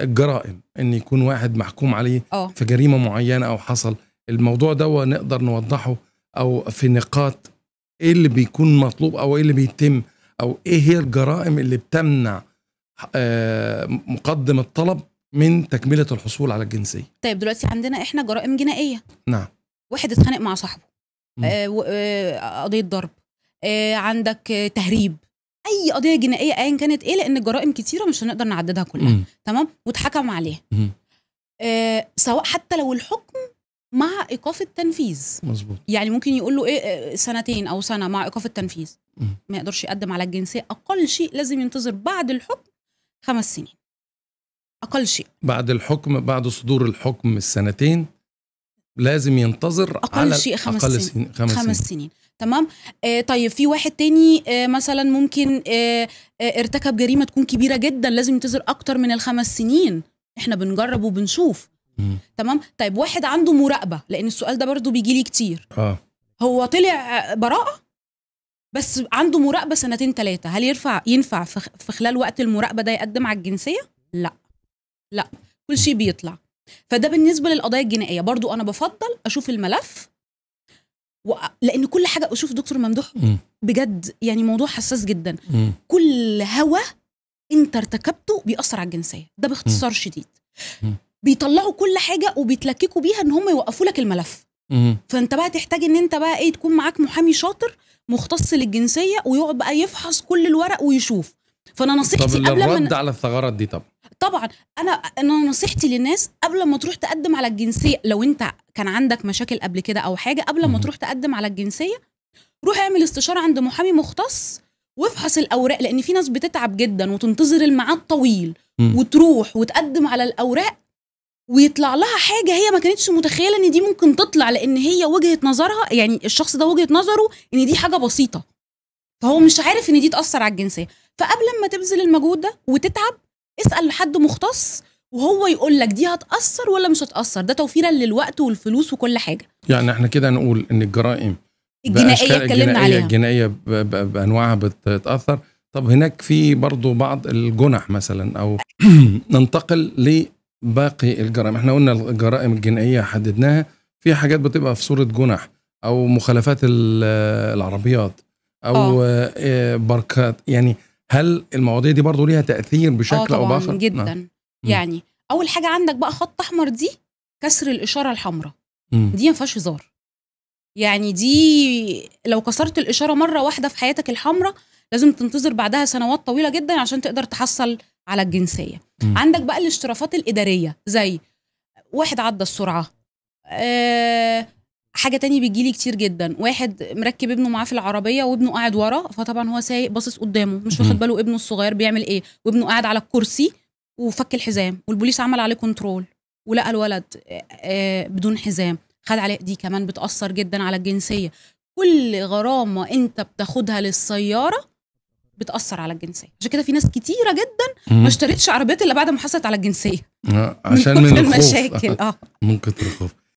الجرائم ان يكون واحد محكوم عليه أوه. في جريمه معينه او حصل الموضوع ده نقدر نوضحه او في نقاط ايه اللي بيكون مطلوب او ايه اللي بيتم او ايه هي الجرائم اللي بتمنع آه، مقدم الطلب من تكمله الحصول على الجنسيه طيب دلوقتي عندنا احنا جرائم جنائيه نعم واحد اتخانق مع صاحبه آه، آه، قضيه ضرب عندك تهريب اي قضيه جنائيه ايا كانت ايه لان الجرائم كتيره مش هنقدر نعددها كلها تمام واتحكم عليها آه سواء حتى لو الحكم مع ايقاف التنفيذ مظبوط يعني ممكن يقول له ايه آه، سنتين او سنه مع ايقاف التنفيذ مم. ما يقدرش يقدم على الجنسيه اقل شيء لازم ينتظر بعد الحكم خمس سنين اقل شيء بعد الحكم بعد صدور الحكم السنتين لازم ينتظر اقل على شيء خمس أقل سنين. سنين. خمس, خمس سنين. سنين تمام آه طيب في واحد تاني آه مثلا ممكن آه آه ارتكب جريمه تكون كبيره جدا لازم ينتظر اكتر من الخمس سنين احنا بنجرب وبنشوف تمام طيب واحد عنده مراقبه لان السؤال ده برضو بيجي لي كتير آه. هو طلع براءه بس عنده مراقبه سنتين ثلاثه هل يرفع ينفع في خلال وقت المراقبه ده يقدم على الجنسيه لا لا كل شيء بيطلع فده بالنسبه للقضايا الجنائيه برضو انا بفضل اشوف الملف و... لان كل حاجه اشوف دكتور ممدوح بجد يعني موضوع حساس جدا م. كل هوا انت ارتكبته بيأثر على الجنسيه ده باختصار م. شديد م. بيطلعوا كل حاجه وبيتلككوا بيها ان هم يوقفوا لك الملف م. فانت بقى تحتاج ان انت بقى ايه تكون معاك محامي شاطر مختص للجنسيه ويقعد بقى يفحص كل الورق ويشوف فانا نصيحتي قبل ما الرد على الثغرات دي طب طبعا انا انا نصيحتي للناس قبل ما تروح تقدم على الجنسيه لو انت كان عندك مشاكل قبل كده او حاجه قبل ما تروح تقدم على الجنسيه روح اعمل استشاره عند محامي مختص وافحص الاوراق لان في ناس بتتعب جدا وتنتظر الميعاد طويل وتروح وتقدم على الاوراق ويطلع لها حاجه هي ما كانتش متخيله ان دي ممكن تطلع لان هي وجهه نظرها يعني الشخص ده وجهه نظره ان دي حاجه بسيطه فهو مش عارف ان دي تاثر على الجنسيه فقبل ما تبذل المجهود ده وتتعب اسال حد مختص وهو يقول لك دي هتاثر ولا مش هتاثر ده توفيرا للوقت والفلوس وكل حاجه يعني احنا كده نقول ان الجرائم الجنائيه اتكلمنا عليها الجنائيه بانواعها بتتاثر طب هناك في برضه بعض الجنح مثلا او ننتقل لباقي الجرائم احنا قلنا الجرائم الجنائيه حددناها في حاجات بتبقى في صوره جنح او مخالفات العربيات او أوه. آه. آه، بركات يعني هل المواضيع دي برضه ليها تاثير آه بشكل او باخر جدا نعم. يعني اول حاجه عندك بقى خط احمر دي كسر الاشاره الحمراء دي ما فيهاش هزار يعني دي لو كسرت الاشاره مره واحده في حياتك الحمراء لازم تنتظر بعدها سنوات طويله جدا عشان تقدر تحصل على الجنسيه مم. عندك بقى الاشترافات الاداريه زي واحد عدى السرعه آه حاجه بتجي بتجيلي كتير جدا واحد مركب ابنه معاه في العربيه وابنه قاعد ورا فطبعا هو سايق باصص قدامه مش واخد باله ابنه الصغير بيعمل ايه وابنه قاعد على الكرسي وفك الحزام والبوليس عمل عليه كنترول ولقى الولد آه، آه، بدون حزام خد عليه دي كمان بتاثر جدا على الجنسيه كل غرامه انت بتاخدها للسياره بتاثر على الجنسيه عشان كده في ناس كتيره جدا ما اشتريتش عربيات الا بعد ما حصلت على الجنسيه آه، عشان من, من المشاكل اه من كتر الخوف